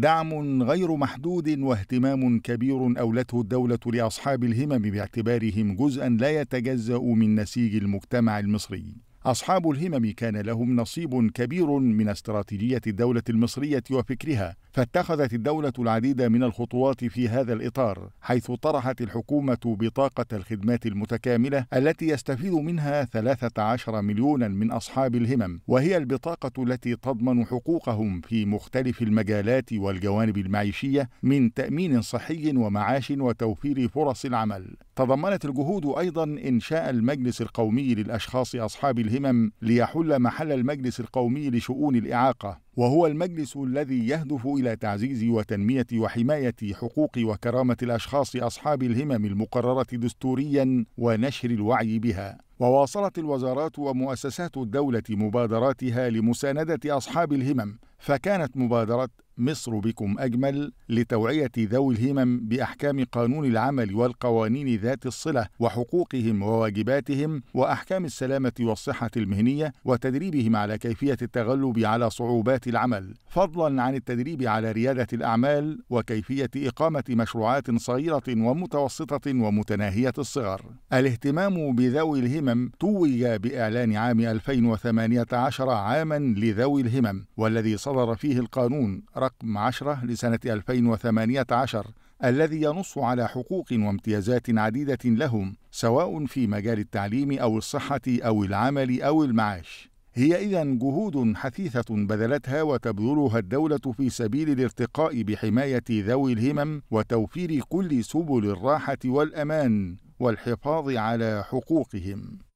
دعم غير محدود واهتمام كبير أولته الدولة لأصحاب الهمم باعتبارهم جزءا لا يتجزأ من نسيج المجتمع المصري. أصحاب الهمم كان لهم نصيب كبير من استراتيجية الدولة المصرية وفكرها، فاتخذت الدولة العديد من الخطوات في هذا الإطار حيث طرحت الحكومة بطاقة الخدمات المتكاملة التي يستفيد منها 13 مليونا من أصحاب الهمم وهي البطاقة التي تضمن حقوقهم في مختلف المجالات والجوانب المعيشية من تأمين صحي ومعاش وتوفير فرص العمل تضمنت الجهود أيضا إنشاء المجلس القومي للأشخاص أصحاب الهمم ليحل محل المجلس القومي لشؤون الإعاقة وهو المجلس الذي يهدف إلى تعزيز وتنمية وحماية حقوق وكرامة الأشخاص أصحاب الهمم المقررة دستوريا ونشر الوعي بها وواصلت الوزارات ومؤسسات الدولة مبادراتها لمساندة أصحاب الهمم فكانت مبادرة مصر بكم أجمل لتوعية ذوي الهمم بأحكام قانون العمل والقوانين ذات الصلة وحقوقهم وواجباتهم وأحكام السلامة والصحة المهنية وتدريبهم على كيفية التغلب على صعوبات العمل فضلا عن التدريب على ريادة الأعمال وكيفية إقامة مشروعات صغيرة ومتوسطة ومتناهية الصغر الاهتمام بذوي الهمم توج بإعلان عام 2018 عاما لذوي الهمم والذي صدر فيه القانون رقم 10 لسنة 2018 الذي ينص على حقوق وامتيازات عديدة لهم سواء في مجال التعليم أو الصحة أو العمل أو المعاش. هي إذا جهود حثيثة بذلتها وتبذلها الدولة في سبيل الارتقاء بحماية ذوي الهمم وتوفير كل سبل الراحة والأمان والحفاظ على حقوقهم.